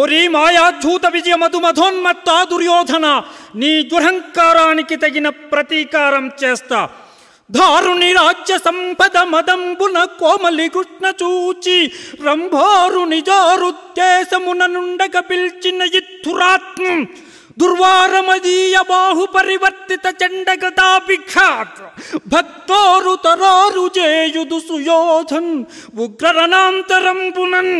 ఓరి మాయాధూత విజయ మధుమధోన్మత్త దుర్యోధన నీ దురహంకారానికి తగిన ప్రతీకారం చేస్తా ధారుణి రాజ్య సంపద మదంబున కోమలి కృష్ణ చూచి రంభోరు నిజారుద్దేశమున నుండక పిల్చిన ఇత్తురాత్మ దుర్వారమదీయ బాహు పరివర్తిత చండగతాభిఖ్యాత భక్తోరు తరారు చేయుదు సుయోధన్ ఉగ్రరణాంతరం పునన్